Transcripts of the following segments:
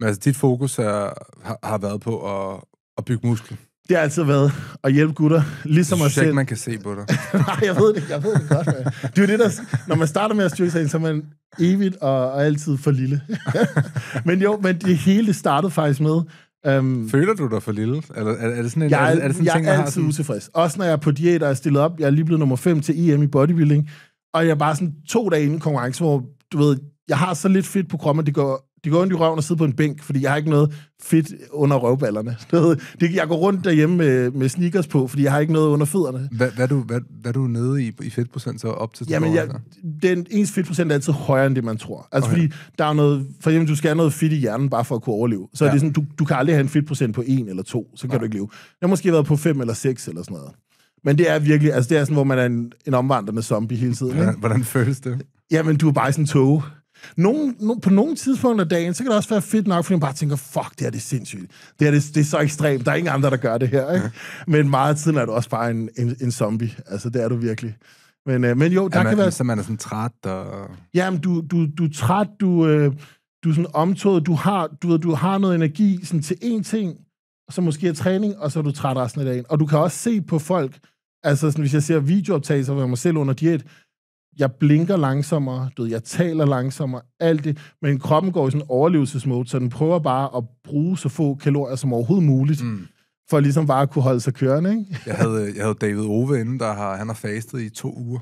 Men altså, dit fokus er, har, har været på at, at bygge muskel. Det har altid været at hjælpe gutter, ligesom at selv. Ikke, man kan se på dig. Nej, jeg ved det, jeg ved det godt. Det er det, der, når man starter med at styrke sig, så er man evigt og, og altid for lille. men jo, men det hele startede faktisk med... Um, Føler du dig for lille? Eller er, er det sådan en, jeg, er, er det sådan jeg ting, er altid sådan... utilfreds. Også når jeg er på diæt og er stillet op. Jeg er lige blevet nummer 5 til EM i bodybuilding. Og jeg er bare sådan to dage inden konkurrence, hvor du ved, jeg har så lidt fedt på kroppen, at det går det går ondt i røven at sidde på en bænk, fordi jeg har ikke noget fedt under røvballerne. Det, jeg går rundt derhjemme med, med sneakers på, fordi jeg har ikke noget under fødderne. Hvad, hvad, du, hvad, hvad du nede i, i fedtprocent så op til? Jamen, jeg, den, ens fedtprocent er altid højere, end det man tror. Altså, okay. fordi der er noget, for eksempel, du skal have noget fedt i hjernen, bare for at kunne overleve. Så ja. er det sådan, du, du kan aldrig have en fedtprocent på 1 eller 2, så kan Nej. du ikke leve. Jeg har måske været på 5 eller 6 eller sådan noget. Men det er virkelig, altså det er sådan, hvor man er en, en omvandrende zombie hele tiden. Hvordan, ikke? hvordan føles det? Jamen, du er bare sådan en nogle, no, på nogle tidspunkter af dagen, så kan det også være fedt nok, fordi man bare tænker, fuck, det er det sindssygt. Det, er, det, det er så ekstremt, der er ingen andre, der gør det her. Ikke? Ja. Men meget af tiden er du også bare en, en, en zombie. Altså, det er du virkelig. Men, øh, men jo, der man, kan være... Så man er sådan træt og... Jamen, du, du, du er træt, du, øh, du er sådan omtået, du har, du, du har noget energi sådan til én ting, så måske er træning, og så er du træt resten af dagen. Og du kan også se på folk, altså sådan, hvis jeg ser videooptagelser, hvor jeg mig selv under diæt, jeg blinker langsommere, du ved, jeg taler langsommere, alt det, men kroppen går i sådan en overlevelsesmode, så den prøver bare at bruge så få kalorier som overhovedet muligt, mm. for ligesom bare at kunne holde sig kørende, ikke? jeg, havde, jeg havde David Ove inde, der har, han har fastet i to uger.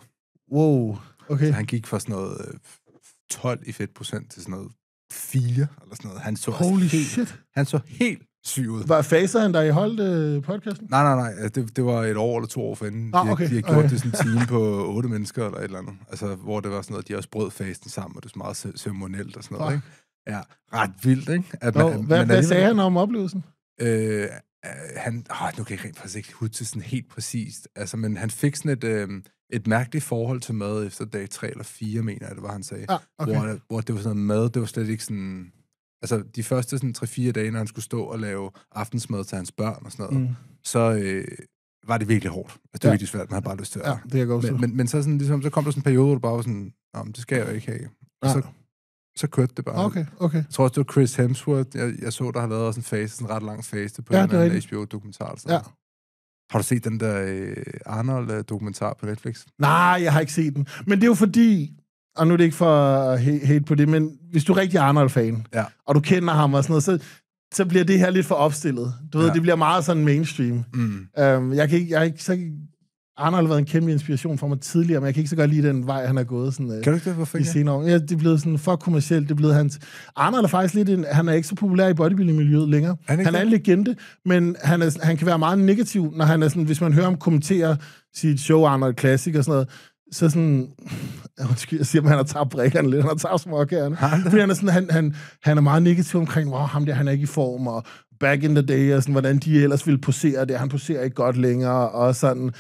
Wow, okay. Så han gik fra sådan noget 12 øh, i fedtprocent til sådan noget 4, eller sådan noget. Han så Holy helt, shit. Han så helt ud. Var faser han der i holdt øh, podcasten? Nej, nej, nej. Det, det var et år eller to år forinden. Ah, okay. de, de har gjort okay. det sådan en time på otte mennesker eller et eller andet. Altså, hvor det var sådan noget, de også brød fasten sammen, og det var meget ceremonielt og sådan noget, ah. ikke? Ja, ret vildt, ikke? At man, Nå, hvad, man hvad sagde han om oplevelsen? Øh, øh, han, åh, nu kan jeg faktisk ikke huske sådan helt præcist, altså, men han fik sådan et, øh, et mærkeligt forhold til mad efter dag 3 eller 4, mener jeg, det var, han sagde. Ah, okay. hvor, hvor det var sådan noget mad, det var slet ikke sådan altså de første sådan 3-4 dage, når han skulle stå og lave aftensmad til hans børn og sådan noget, mm. så øh, var det virkelig hårdt. Altså, det var ja. virkelig svært, man havde bare lyst til at... Ja, det kan godt men, men, men, så, sådan, ligesom, så kom der sådan en periode, hvor du bare var sådan, det skal jeg jo ikke have. så, så kørte det bare. Okay, okay. Jeg tror også, det var Chris Hemsworth, jeg, jeg så, der har været også en fase, sådan en ret lang fase på ja, en en HBO-dokumentar. Ja. Har du set den der øh, Arnold-dokumentar øh, på Netflix? Nej, jeg har ikke set den. Men det er jo fordi, og nu er det ikke for hate på det, men hvis du er rigtig Arnold-fan, ja. og du kender ham og sådan noget, så, så bliver det her lidt for opstillet. Du ved, ja. det bliver meget sådan mainstream. Mm. Øhm, jeg kan ikke, jeg ikke så, Arnold har været en kæmpe inspiration for mig tidligere, men jeg kan ikke så godt lide den vej, han har gået sådan, øh, kan du ikke det? Hvorfor i senere år. Ja, det er blevet sådan for kommercielt. Det er blevet hans... Arnold er faktisk lidt en, Han er ikke så populær i bodybuilding-miljøet længere. Han, han er en legende, men han, er, han kan være meget negativ, når han er sådan... Hvis man hører ham kommentere sit show Arnold Classic og sådan noget, så sådan, undskyld, jeg siger, at han har tabt brækkerne lidt, han har tabt småkærne. Fordi han er, sådan, han, han, han er meget negativ omkring, wow, ham der, han er ikke i form, og back in the day, og sådan, hvordan de ellers ville posere det, han poserer ikke godt længere, og sådan,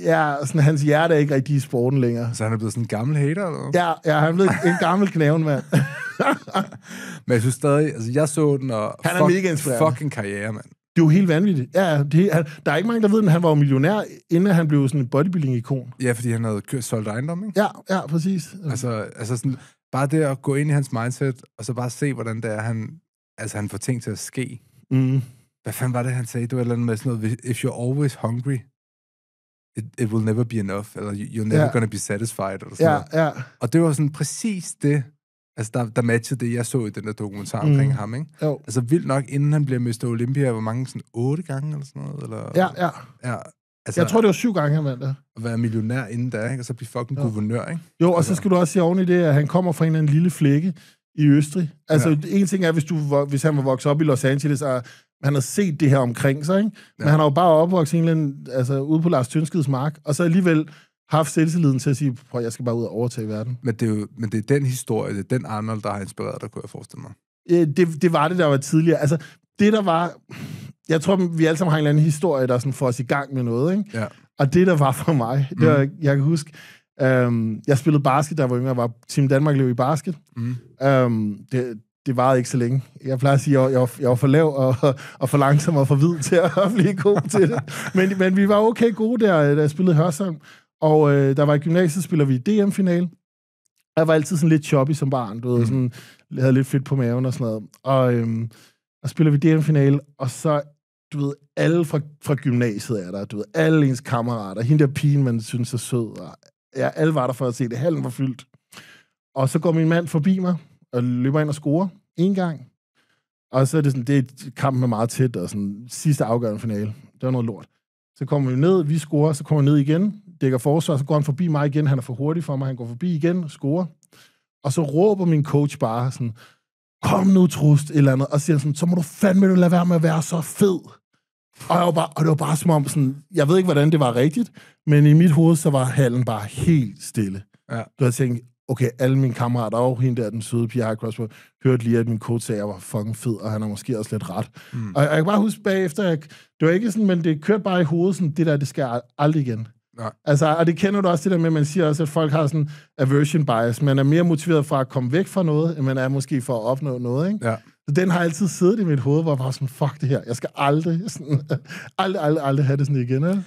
ja, sådan, hans hjerte er ikke rigtig i sporten længere. Så han er blevet sådan en gammel hater, eller hvad? Ja, ja, han er blevet en gammel knæven, mand. Men jeg synes stadig, altså jeg så den, og han er fuck, mega fucking karriere, mand. Det er jo helt vanvittigt. Ja, det, han, der er ikke mange, der ved, men han var jo millionær, inden han blev sådan en bodybuilding-ikon. Ja, fordi han havde kørt, solgt ejendom, ikke? Ja, ja, præcis. Altså, altså sådan, bare det at gå ind i hans mindset, og så bare se, hvordan det er, han, altså, han får ting til at ske. Mm. Hvad fanden var det, han sagde? Du var eller andet med sådan noget, if you're always hungry, it, it will never be enough, eller you're never ja. gonna be satisfied, eller sådan ja, noget. Ja. Og det var sådan præcis det, Altså, der, der matchede det, jeg så i den der dokumentar omkring mm. ham, ikke? Jo. Altså, vildt nok, inden han bliver Mr. Olympia, hvor mange sådan otte gange eller sådan noget? Eller, ja, ja. ja. Altså, jeg tror, det var syv gange, han vandt det. At være millionær inden da, ikke? Og så blive fucking ja. guvernør, ikke? Jo, og altså. så skal du også sige oven i det, at han kommer fra en eller anden lille flække i Østrig. Altså, ja. en ting er, hvis, du, hvis han var vokset op i Los Angeles, og han har set det her omkring sig, ikke? Men ja. han har jo bare opvokset en eller anden, altså, ude på Lars Tønskeds mark, og så alligevel haft selvtilliden til at sige, prøv, jeg skal bare ud og overtage verden. Men det, er jo, men det er den historie, det er den Arnold, der har inspireret dig, kunne jeg forestille mig. Øh, det, det var det, der var tidligere. Altså, det der var... Jeg tror, vi alle sammen har en eller anden historie, der sådan får os i gang med noget, ikke? Ja. Og det, der var for mig, det var, mm. jeg kan huske, øhm, jeg spillede basket, der var yngre, var Team Danmark løb i basket. Mm. Øhm, det, det varede ikke så længe. Jeg plejer at sige, at jeg, jeg, var, jeg var for lav og, og for langsom og for hvid til at blive god til det. Men, men vi var okay gode der, da jeg spillede Hørsholm. Og øh, der var i gymnasiet, spiller vi DM-final. Jeg var altid sådan lidt choppy som barn, du ved, mm. sådan, jeg havde lidt fedt på maven og sådan noget. Og, øh, og spiller vi DM-final, og så, du ved, alle fra, fra gymnasiet er der, du ved, alle ens kammerater, hende der pigen, man synes er sød, og ja, alle var der for at se det, halen var fyldt. Og så går min mand forbi mig, og løber ind og scorer, en gang. Og så er det sådan, det er kampen er meget tæt, og sådan sidste afgørende finale. Det var noget lort. Så kommer vi ned, vi scorer, så kommer vi ned igen dækker forsvar, så går han forbi mig igen, han er for hurtig for mig, han går forbi igen, scorer. Og så råber min coach bare sådan, kom nu, Trust, et eller andet, og siger sådan, så må du fandme du lade være med at være så fed. Og, jeg var bare, og det var bare som om, sådan, jeg ved ikke, hvordan det var rigtigt, men i mit hoved, så var halen bare helt stille. Ja. Du har tænkt, okay, alle mine kammerater, og hende der, den søde pige, jeg har hørte lige, at min coach sagde, at jeg var fucking fed, og han har måske også lidt ret. Mm. Og, og jeg kan bare huske bagefter, jeg, det var ikke sådan, men det kørte bare i hovedet, sådan, det der, det skal jeg aldrig igen. Altså, og det kender du også det der med, at man siger også, at folk har sådan aversion bias. Man er mere motiveret fra at komme væk fra noget, end man er måske for at opnå noget, ikke? Ja. Så den har altid siddet i mit hoved, hvor jeg var sådan, fuck det her, jeg skal aldrig, sådan, aldrig, aldrig, aldrig have det sådan igen, ikke?